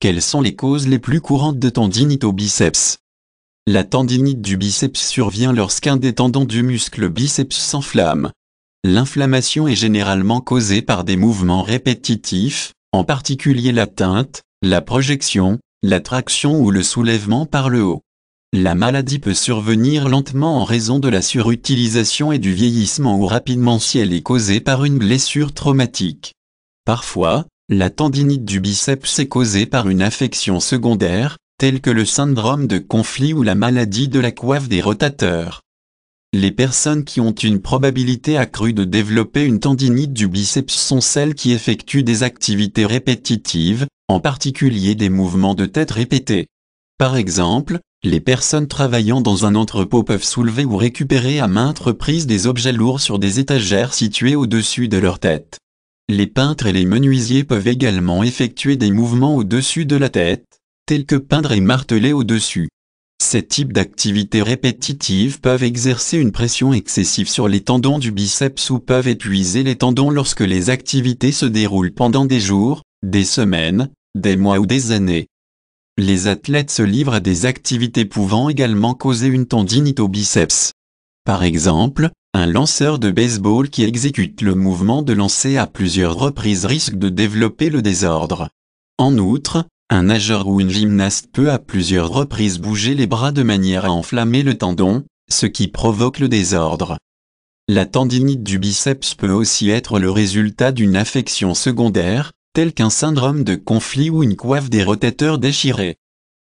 Quelles sont les causes les plus courantes de tendinite au biceps La tendinite du biceps survient lorsqu'un des tendons du muscle biceps s'enflamme. L'inflammation est généralement causée par des mouvements répétitifs, en particulier l'atteinte, la projection, la traction ou le soulèvement par le haut. La maladie peut survenir lentement en raison de la surutilisation et du vieillissement ou rapidement si elle est causée par une blessure traumatique. Parfois, la tendinite du biceps est causée par une affection secondaire, telle que le syndrome de conflit ou la maladie de la coiffe des rotateurs. Les personnes qui ont une probabilité accrue de développer une tendinite du biceps sont celles qui effectuent des activités répétitives, en particulier des mouvements de tête répétés. Par exemple, les personnes travaillant dans un entrepôt peuvent soulever ou récupérer à maintes reprises des objets lourds sur des étagères situées au-dessus de leur tête. Les peintres et les menuisiers peuvent également effectuer des mouvements au-dessus de la tête, tels que peindre et marteler au-dessus. Ces types d'activités répétitives peuvent exercer une pression excessive sur les tendons du biceps ou peuvent épuiser les tendons lorsque les activités se déroulent pendant des jours, des semaines, des mois ou des années. Les athlètes se livrent à des activités pouvant également causer une tendinite au biceps. Par exemple, un lanceur de baseball qui exécute le mouvement de lancer à plusieurs reprises risque de développer le désordre. En outre, un nageur ou une gymnaste peut à plusieurs reprises bouger les bras de manière à enflammer le tendon, ce qui provoque le désordre. La tendinite du biceps peut aussi être le résultat d'une affection secondaire, telle qu'un syndrome de conflit ou une coiffe des rotateurs déchirés.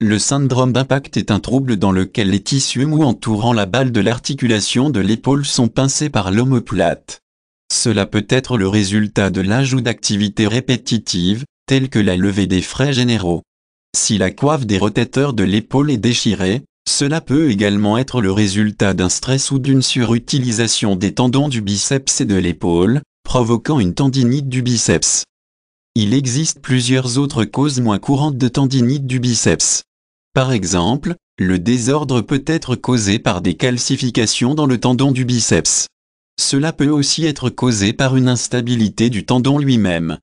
Le syndrome d'impact est un trouble dans lequel les tissus mous entourant la balle de l'articulation de l'épaule sont pincés par l'homoplate. Cela peut être le résultat de l'ajout d'activités répétitives, telles que la levée des frais généraux. Si la coiffe des rotateurs de l'épaule est déchirée, cela peut également être le résultat d'un stress ou d'une surutilisation des tendons du biceps et de l'épaule, provoquant une tendinite du biceps. Il existe plusieurs autres causes moins courantes de tendinite du biceps. Par exemple, le désordre peut être causé par des calcifications dans le tendon du biceps. Cela peut aussi être causé par une instabilité du tendon lui-même.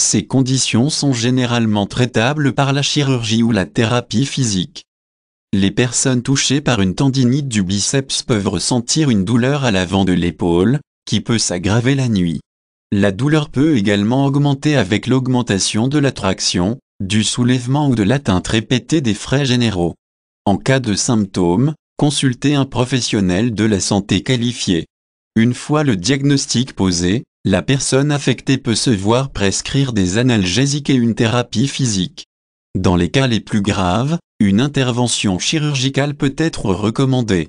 Ces conditions sont généralement traitables par la chirurgie ou la thérapie physique. Les personnes touchées par une tendinite du biceps peuvent ressentir une douleur à l'avant de l'épaule, qui peut s'aggraver la nuit. La douleur peut également augmenter avec l'augmentation de la traction, du soulèvement ou de l'atteinte répétée des frais généraux. En cas de symptômes, consultez un professionnel de la santé qualifié. Une fois le diagnostic posé, la personne affectée peut se voir prescrire des analgésiques et une thérapie physique. Dans les cas les plus graves, une intervention chirurgicale peut être recommandée.